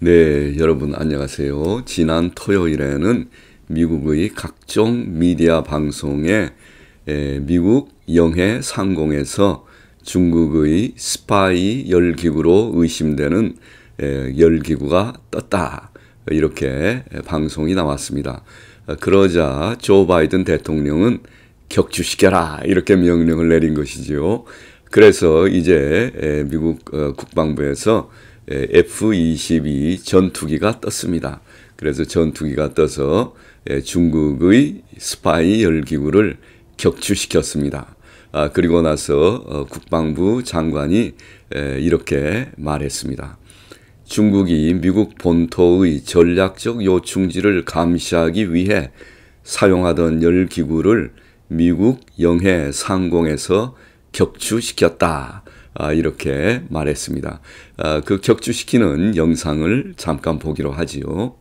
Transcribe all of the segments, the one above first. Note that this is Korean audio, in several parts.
네, 여러분 안녕하세요. 지난 토요일에는 미국의 각종 미디어 방송에 미국 영해 상공에서 중국의 스파이 열기구로 의심되는 열기구가 떴다. 이렇게 방송이 나왔습니다. 그러자 조 바이든 대통령은 격추시켜라 이렇게 명령을 내린 것이지요. 그래서 이제 미국 어, 국방부에서 F-22 전투기가 떴습니다. 그래서 전투기가 떠서 중국의 스파이 열기구를 격추시켰습니다. 아, 그리고 나서 어, 국방부 장관이 이렇게 말했습니다. 중국이 미국 본토의 전략적 요충지를 감시하기 위해 사용하던 열기구를 미국 영해 상공에서 격추시켰다. 아, 이렇게 말했습니다. 아, 그주시키는 영상을 잠깐 보기로 하지요.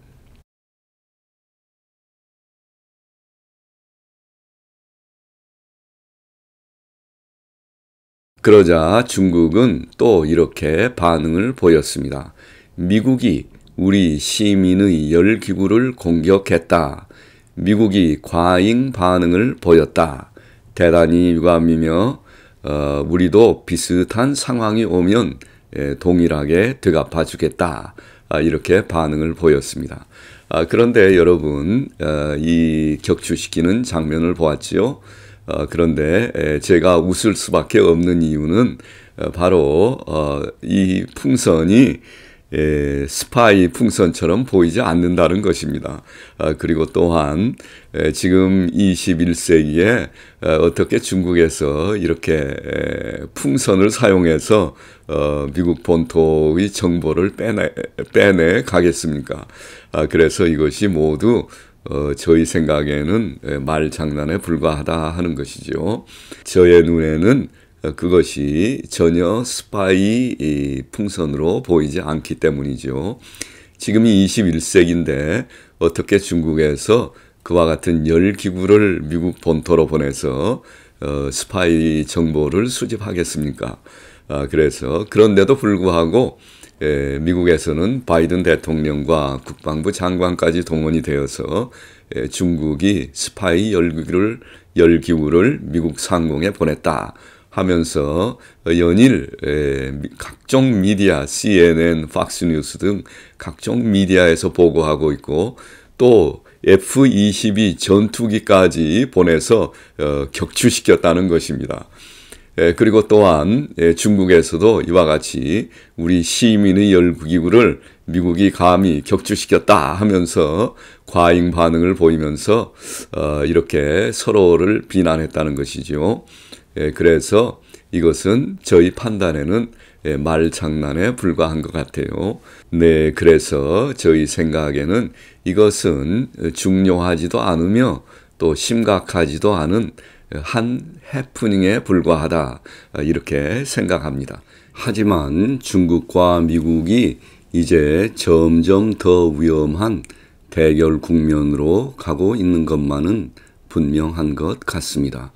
그러자 중국은 또 이렇게 반응을 보였습니다. 미국이 우리 시민의 열기구를 공격했다. 미국이 과잉 반응을 보였다. 대단히 유감이며 어, 우리도 비슷한 상황이 오면 예, 동일하게 드갚아 주겠다. 아, 이렇게 반응을 보였습니다. 아, 그런데 여러분, 어, 이 격추시키는 장면을 보았지요. 어, 그런데 에, 제가 웃을 수밖에 없는 이유는 어, 바로 어, 이 풍선이 에, 예, 스파이 풍선처럼 보이지 않는다는 것입니다. 아, 그리고 또한 에, 예, 지금 21세기에 에, 어, 어떻게 중국에서 이렇게 예, 풍선을 사용해서 어, 미국 본토의 정보를 빼내, 빼내 가겠습니까? 아, 그래서 이것이 모두 어, 저희 생각에는 말 장난에 불과하다 하는 것이죠. 저의 눈에는 그것이 전혀 스파이 풍선으로 보이지 않기 때문이죠. 지금이 21세기인데 어떻게 중국에서 그와 같은 열 기구를 미국 본토로 보내서 어, 스파이 정보를 수집하겠습니까? 아, 그래서 그런데도 불구하고 에, 미국에서는 바이든 대통령과 국방부 장관까지 동원이 되어서 에, 중국이 스파이 열기구를 열기구를 미국 상공에 보냈다. 하면서 연일 각종 미디어, CNN, 팍스뉴스 등 각종 미디어에서 보고하고 있고 또 F-22 전투기까지 보내서 어, 격추시켰다는 것입니다. 그리고 또한 중국에서도 이와 같이 우리 시민의 열기구를 미국이 감히 격추시켰다 하면서 과잉 반응을 보이면서 어, 이렇게 서로를 비난했다는 것이지 예, 그래서 이것은 저희 판단에는 예, 말 장난에 불과한 것 같아요. 네, 그래서 저희 생각에는 이것은 중요하지도 않으며 또 심각하지도 않은 한 해프닝에 불과하다 아, 이렇게 생각합니다. 하지만 중국과 미국이 이제 점점 더 위험한 대결 국면으로 가고 있는 것만은 분명한 것 같습니다.